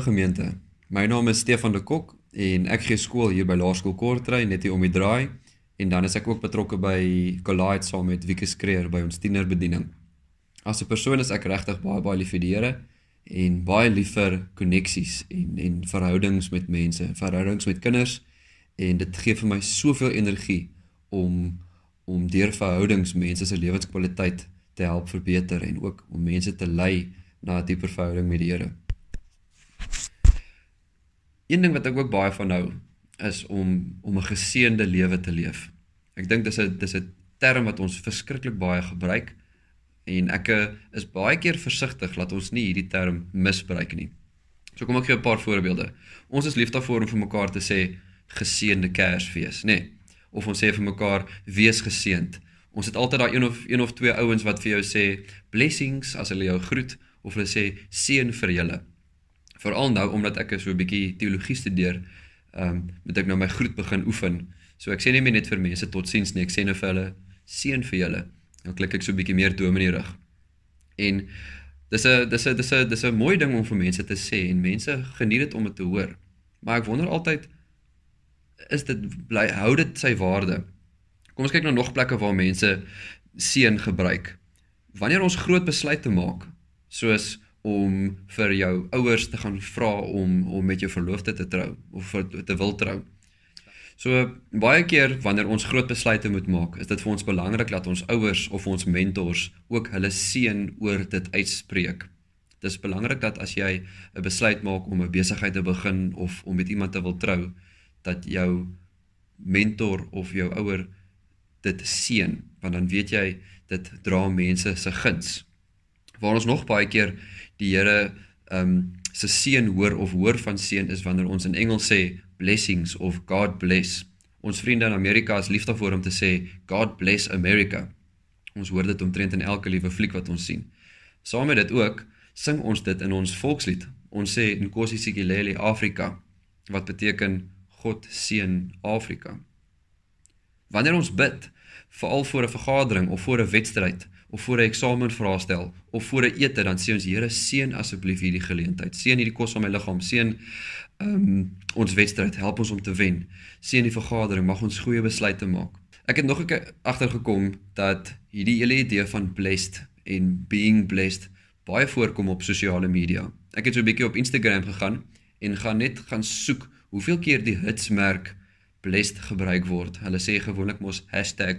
gemeente. My naam is Stefan de Kok en ek gee skool hier by Laerskool Kortrey net hier om die draai en dan is ek ook betrokke by Collide saam met Wieke Skreer by ons tienerbediening. As 'n persoon is ek regtig baie baie lief vir die Here en baie lief vir koneksies en en verhoudings met mense, verhoudings met kinders en dit gee vir my soveel energie om om deur verhoudings mense se lewenskwaliteit te help verbeter en ook om mense te lei na 'n dieper verhouding met die Here. Een ding wat ek ook baie van hou is om om 'n geseënde lewe te leef. Ek dink dis 'n dis 'n term wat ons verskriklik baie gebruik en ek eh, is baie keer versigtig dat ons nie hierdie term misbruik nie. So kom ek gee 'n paar voorbeelde. Ons is lief daarvoor om vir mekaar te sê geseënde Kersfees, nê? Nee. Of ons sê vir mekaar wees geseënd. Ons het altyd daai een of een of twee ouens wat vir jou sê blessings as hulle jou groet of hulle sê seën vir julle veral nou omdat ek so 'n bietjie teologie studeer, ehm um, moet ek nou my groet begin oefen. So ek sê nie meer net vir mense totsiens nie, ek sê nou vir hulle seën vir julle. Dan klik ek so 'n bietjie meer dominee rig. En dis 'n dis 'n dis 'n dis 'n mooi ding om vir mense te sê en mense geniet dit om dit te hoor. Maar ek wonder altyd is dit bly hou dit sy waarde? Kom ons kyk nou nog plekke waar mense seën gebruik. Wanneer ons groot besluite maak, soos om vir jou ouers te gaan vra om om met jou verloofde te trou of vir, te wil trou. So baie keer wanneer ons groot besluite moet maak, is dit vir ons belangrik dat ons ouers of ons mentors ook hulle seën oor dit uitspreek. Dit is belangrik dat as jy 'n besluit maak om 'n besigheid te begin of om met iemand te wil trou, dat jou mentor of jou ouer dit seën, want dan weet jy dit dra mense se guns waar ons nog baie keer die Here um se seën hoor of hoor van seën is wanneer ons in Engels sê blessings of God bless. Ons vriende in Amerika is lief daarvoor om te sê God bless America. Ons hoor dit omtrent in elke liewe fliek wat ons sien. Saam met dit ook sing ons dit in ons volkslied. Ons sê Nkosi Sikelel' Afrika wat beteken God seën Afrika. Wanneer ons bid, veral voor 'n vergadering of voor 'n wedstryd, of voor 'n eksamen vra stel of voor 'n ete dan sê ons Here seën asseblief hierdie geleentheid seën hierdie kos van my liggaam seën um, ons wedstryd help ons om te wen seën die vergadering mag ons goeie besluite maak ek het nog 'n keer agtergekom dat hierdie hele idee van blessed en being blessed baie voorkom op sosiale media ek het so 'n bietjie op Instagram gegaan en gaan net gaan soek hoeveel keer die hitsmerk blessed gebruik word hulle sê gewoonlik mos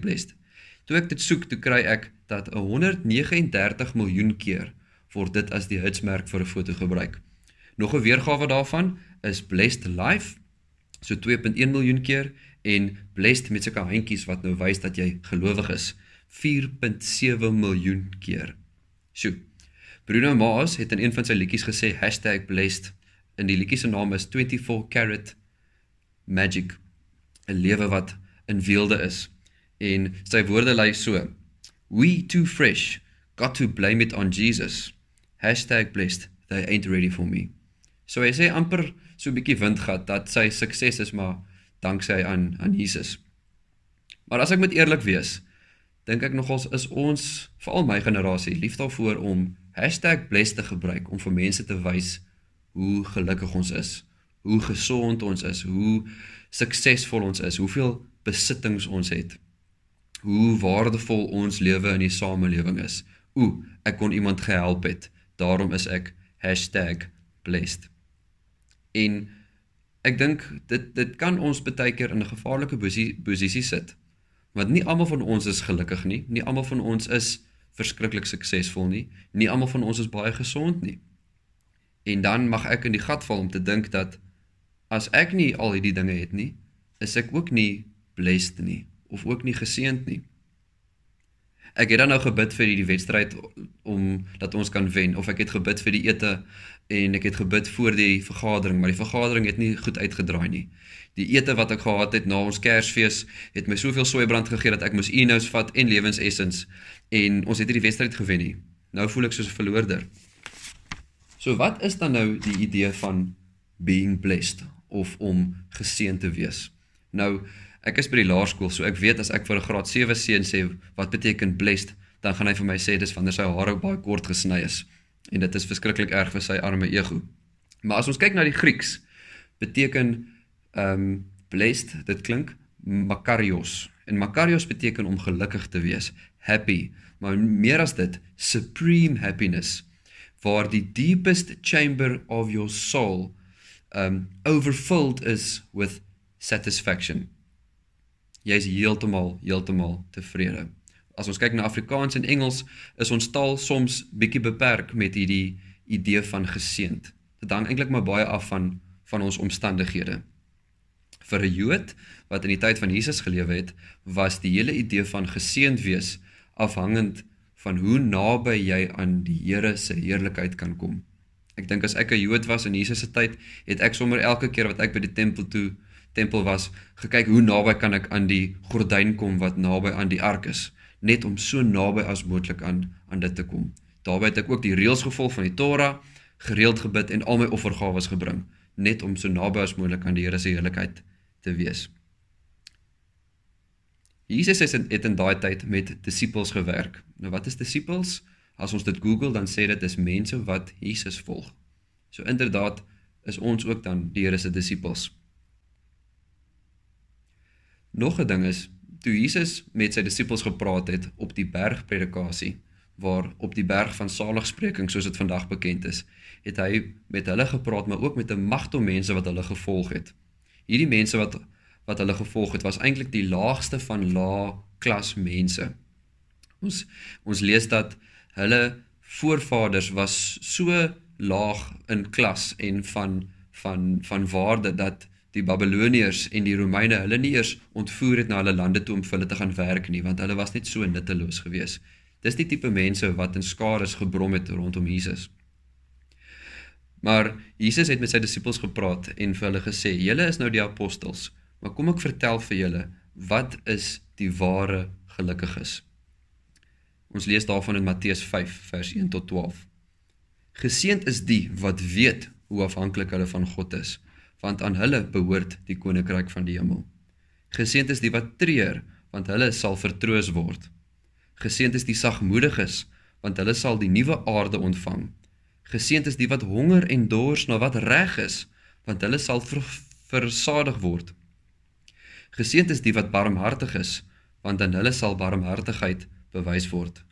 #blessed Toe ek dit soek, toe kry ek dat 'n 139 miljoen keer word dit as die hitsmerk vir 'n foto gebruik. Nog 'n weergawe daarvan is Blessed Life so 2.1 miljoen keer en Blessed met sulke handjies wat nou wys dat jy gelowig is 4.7 miljoen keer. So Bruno Mars het in een van sy liedjies gesê #blessed en die liedjie se naam is 24 karat magic 'n lewe wat in weelde is. En sy woorde lei so: We too fresh got to blame it on Jesus. #blessed they ain't ready for me. So hy sê amper so 'n bietjie wind gehad dat sy sukses is maar danksy aan aan Jesus. Maar as ek moet eerlik wees, dink ek nogals is ons, veral my generasie, lief daarvoor om #blessed te gebruik om vir mense te wys hoe gelukkig ons is, hoe gesond ons is, hoe suksesvol ons is, hoeveel besittings ons het hoe waardevol ons lewe in die samelewing is. O, ek kon iemand gehelp het. Daarom is ek #blessed. En ek dink dit dit kan ons baie keer in 'n gevaarlike posisie sit. Want nie almal van ons is gelukkig nie. Nie almal van ons is verskriklik suksesvol nie. Nie almal van ons is baie gesond nie. En dan mag ek in die gat val om te dink dat as ek nie al hierdie dinge het nie, is ek ook nie blessed nie of ook nie geseend nie. Ek het dan nou gebid vir die wedstryd om dat ons kan wen of ek het gebid vir die ete en ek het gebid voor die vergadering maar die vergadering het nie goed uitgedraai nie. Die ete wat ek gehad het na ons Kersfees het my soveel soeibrand gegee dat ek moes inous vat en lewensessens en ons het hierdie wedstryd gewen nie. Nou voel ek soos 'n verloorder. So wat is dan nou die idee van being blessed of om geseën te wees? Nou ek is by die laerskool, so ek weet as ek vir 'n graad 7 seun sê wat beteken blessed, dan gaan hy vir my sê dis wanneer sy hare baie kort gesny is. En dit is verskriklik erg vir sy arme ego. Maar as ons kyk na die Grieks, beteken ehm um, blessed, dit klink makarios. En makarios beteken om gelukkig te wees, happy, maar meer as dit, supreme happiness waar die deepest chamber of your soul um overfilled is with satisfaction jy's heeltemal heeltemal tevrede. As ons kyk na Afrikaans en Engels, is ons taal soms bietjie beperk met hierdie idee van geseend. Dit hang eintlik maar baie af van van ons omstandighede. Vir 'n Jood wat in die tyd van Jesus gelewe het, was die hele idee van geseend wees afhangend van hoe naby jy aan die Here se heerlikheid kan kom. Ek dink as ek 'n Jood was in Jesus se tyd, het ek sommer elke keer wat ek by die tempel toe tempel was, gekyk hoe naby kan ek aan die gordyn kom wat naby aan die ark is, net om so naby as moontlik aan aan dit te kom. Daarby het ek ook die reëls gevol van die Torah, gereeld gebid en al my offergawe gesbring, net om so naby as moontlik aan die Here se heiligheid te wees. Jesus het in daai tyd met disippels gewerk. Nou wat is disippels? As ons dit Google dan sê dit is mense wat Jesus volg. So inderdaad is ons ook dan die Here se disippels. Nog 'n ding is, toe Jesus met sy disippels gepraat het op die bergpredikasie, waar op die berg van saligspreking soos dit vandag bekend is, het hy met hulle gepraat, maar ook met 'n magtom mense wat hulle gevolg het. Hierdie mense wat wat hulle gevolg het, was eintlik die laagste van lae klas mense. Ons ons lees dat hulle voorvaders was so laag in klas en van van van waarde dat die Babiloniërs en die Romeine hulle nie eers ontvoer het na hulle lande toe om vir hulle te gaan werk nie, want hulle was net so nutteloos geweest. Dis die tipe mense wat in skares gebrom het rondom Jesus. Maar Jesus het met sy disippels gepraat en vir hulle gesê: "Julle is nou die apostels, maar kom ek vertel vir julle wat is die ware gelukkiges?" Ons lees daarvan in Matteus 5 vers 1 tot 12. Geseend is die wat weet hoe afhanklik hulle van God is want aan hulle behoort die koninkryk van die hemel. Geseënd is die wat treur, want hulle sal vertroos word. Geseënd is die sagmoediges, want hulle sal die nuwe aarde ontvang. Geseënd is die wat honger en dors na wat reg is, want hulle sal ver, versadig word. Geseënd is die wat barmhartig is, want aan hulle sal barmhartigheid bewys word.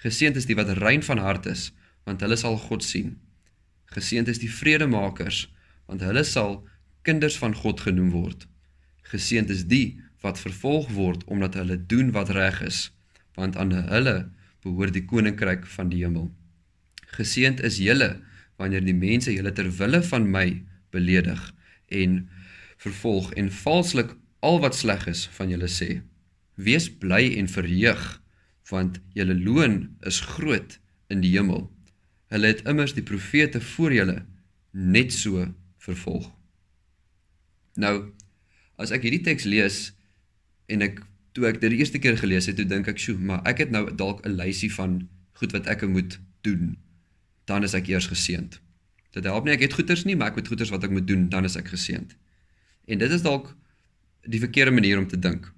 Geseënd is die wat rein van hart is, want hulle sal God sien. Geseënd is die vredemakers, want hulle sal kinders van God genoem word. Geseënd is die wat vervolg word omdat hulle doen wat reg is, want aan hulle behoort die koninkryk van die hemel. Geseënd is julle wanneer die mense julle ter wille van my beledig en vervolg en valslik al wat sleg is van julle sê. Wees bly en verheug want julle loon is groot in die hemel. Hulle het immers die profete voor julle net so vervolg. Nou as ek hierdie teks lees en ek toe ek dit die eerste keer gelees het, toe dink ek, "Sjoe, maar ek het nou dalk 'n lysie van goed wat ek moet doen." Dan is ek eers geseënd. Dit help nie ek het goeders nie, maar ek het goeders wat ek moet doen, dan is ek geseënd. En dit is dalk die verkeerde manier om te dink.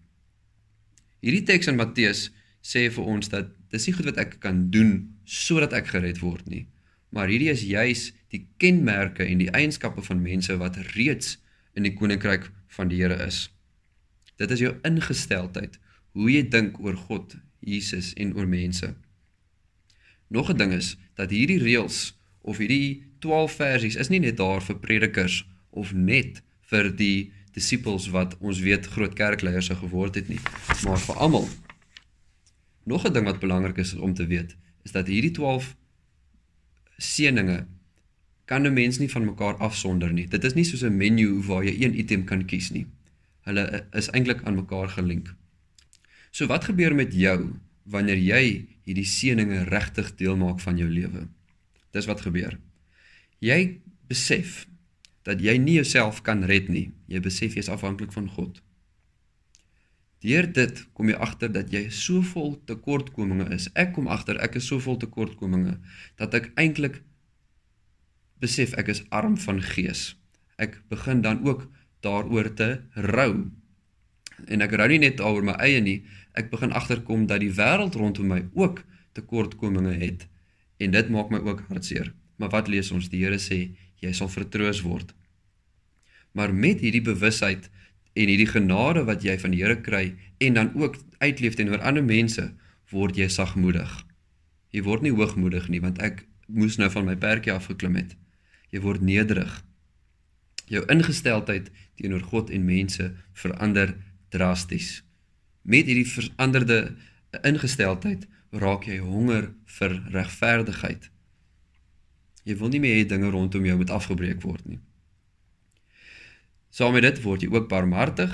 Hierdie teks in Matteus sê vir ons dat dis nie goed wat ek kan doen sodat ek gered word nie, maar hierdie is juis die kenmerke en die eienskappe van mense wat reeds in die koninkryk van die Here is. Dit is jou ingesteldheid hoe jy dink oor God, Jesus en oor mense. Nog 'n ding is dat hierdie reëls of hierdie 12 versies is nie net daar vir predikers of net vir die disippels wat ons weet groot kerkleiers sou geword het nie, maar vir almal. Nog 'n ding wat belangrik is om te weet is dat hierdie 12 seëninge kan 'n mens nie van mekaar afsonder nie. Dit is nie soos 'n menu waar jy een item kan kies nie. Hulle is eintlik aan mekaar gelink. So wat gebeur met jou wanneer jy hierdie seëninge regtig deel maak van jou lewe? Dis wat gebeur. Jy besef dat jy nie jouself kan red nie. Jy besef jy is afhanklik van God. Deur dit kom jy agter dat jy so vol tekortkominge is. Ek kom agter ek is so vol tekortkominge dat ek eintlik besef ek is arm van gees. Ek begin dan ook daaroor te rou. En ek rou nie net oor my eie nie, ek begin agterkom dat die wêreld rondom my ook tekortkominge het en dit maak my ook hartseer. Maar wat lees ons? Die Here sê jy sal vertroos word. Maar met hierdie bewusheid en hierdie genade wat jy van die Here kry en dan ook uitleef teenoor ander mense, word jy sagmoedig. Jy word nie hoogmoedig nie want ek moes nou van my perdjie af geklim het. Jy word nederig. Jou ingesteldheid teenoor God en mense verander drasties. Met hierdie veranderde ingesteldheid raak jy honger vir regverdigheid. Jy wil nie meer hê dinge rondom jou moet afgebreek word nie. Saam met dit word jy ook barmhartig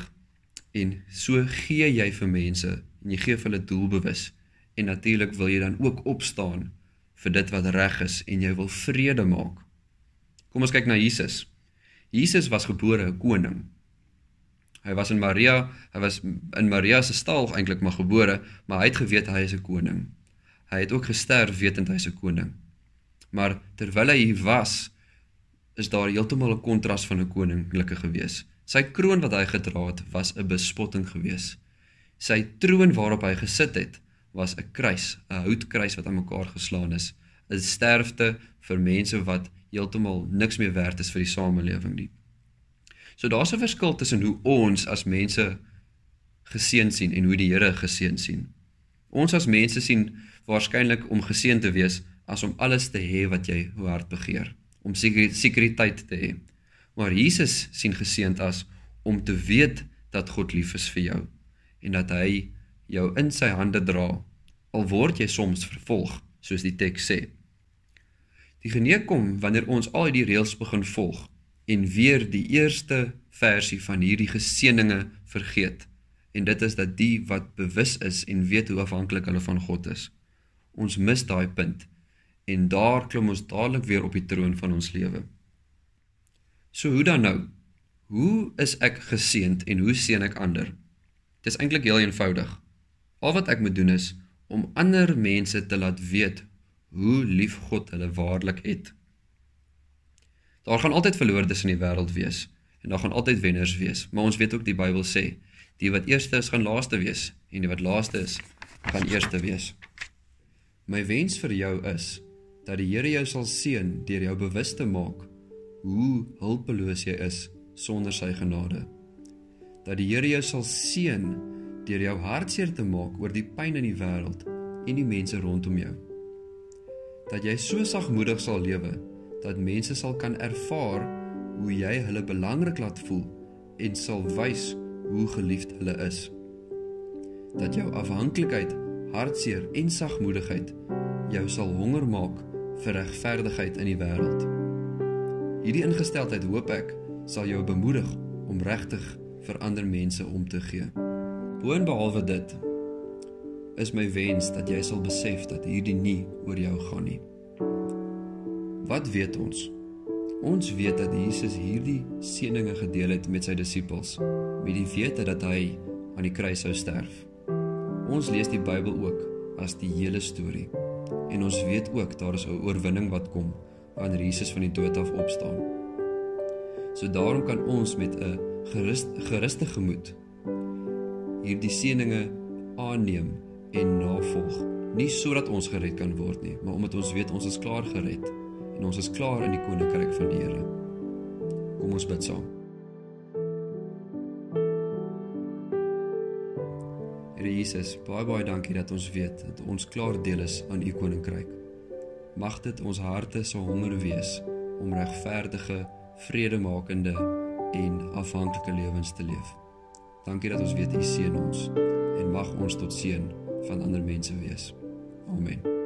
en so gee jy vir mense en jy gee vir hulle doelbewus en natuurlik wil jy dan ook opstaan vir dit wat reg is en jy wil vrede maak. Kom ons kyk na Jesus. Jesus was gebore 'n koning. Hy was in Maria, hy was in Maria se stal eintlik maar gebore, maar hy het geweet hy is 'n koning. Hy het ook gesterf wetend hy is 'n koning. Maar terwyl hy hier was, is daar heeltemal 'n kontras van 'n koninklike gewees. Sy kroon wat hy gedra het, was 'n bespotting gewees. Sy troon waarop hy gesit het, was 'n kruis, 'n houtkruis wat aan mekaar geslaan is 'n sterfte vir mense wat heeltemal niks meer werd is vir die samelewing nie. So daar's 'n verskil tussen hoe ons as mense geseën sien en hoe die Here geseën sien. Ons as mense sien waarskynlik om geseën te wees as om alles te hê wat jy hart begeer, om sekuriteit te hê. Maar Jesus sien geseënd as om te weet dat God lief is vir jou en dat hy jou in sy hande dra al word jy soms vervolg soos die teks sê. Die genee kom wanneer ons al die reëls begin volg en weer die eerste versie van hierdie geseënings vergeet. En dit is dat die wat bewus is en weet hoe afhanklik hulle van God is, ons mis daai punt en daar klim ons dadelik weer op die troon van ons lewe. So hoe dan nou? Hoe is ek geseënd en hoe seën ek ander? Dit is eintlik heel eenvoudig. Al wat ek moet doen is om ander mense te laat weet hoe lief God hulle waarlik het. Daar gaan altyd verloorders in die wêreld wees en daar gaan altyd wenners wees, maar ons weet ook die Bybel sê, die wat eerste is, gaan laaste wees en die wat laaste is, gaan eerste wees. My wens vir jou is dat die Here jou sal seën deur jou bewus te maak hoe hulpeloos jy is sonder sy genade. Dat die Here jou sal seën deur jou hartseer te maak oor die pyn in die wêreld en die mense rondom jou dat jy so sagmoedig sal lewe dat mense sal kan ervaar hoe jy hulle belangrik laat voel en sal wys hoe geliefd hulle is. Dat jou afhanklikheid, hartseer en sagmoedigheid jou sal honger maak vir regverdigheid in die wêreld. Hierdie ingesteldheid hoop ek sal jou bemoedig om regtig vir ander mense om te gee. Boonbehalwe dit, is my wens dat jy sal besef dat hierdie nie oor jou gaan nie. Wat weet ons? Ons weet dat Jesus hierdie seëninge gedeel het met sy disippels, met die wete dat hy aan die kruis sou sterf. Ons lees die Bybel ook as die hele storie en ons weet ook daar is 'n oorwinning wat kom wanneer Jesus van die dood af opstaan. So daarom kan ons met 'n gerus gerustige gemoed hierdie seëninge aanneem en navolg, nie sodat ons gered kan word nie, maar omdat ons weet ons is klaar gered en ons is klaar in die koninkryk van die Here. Kom ons bid saam. Here Jesus, baie baie dankie dat ons weet dat ons klaar deel is aan u koninkryk. Mag dit ons harte so honger wees om regverdige, vredemakende en afhanklike lewens te leef. Dankie dat ons weet u seën ons en mag ons tot seën van ander mense wees. Amen.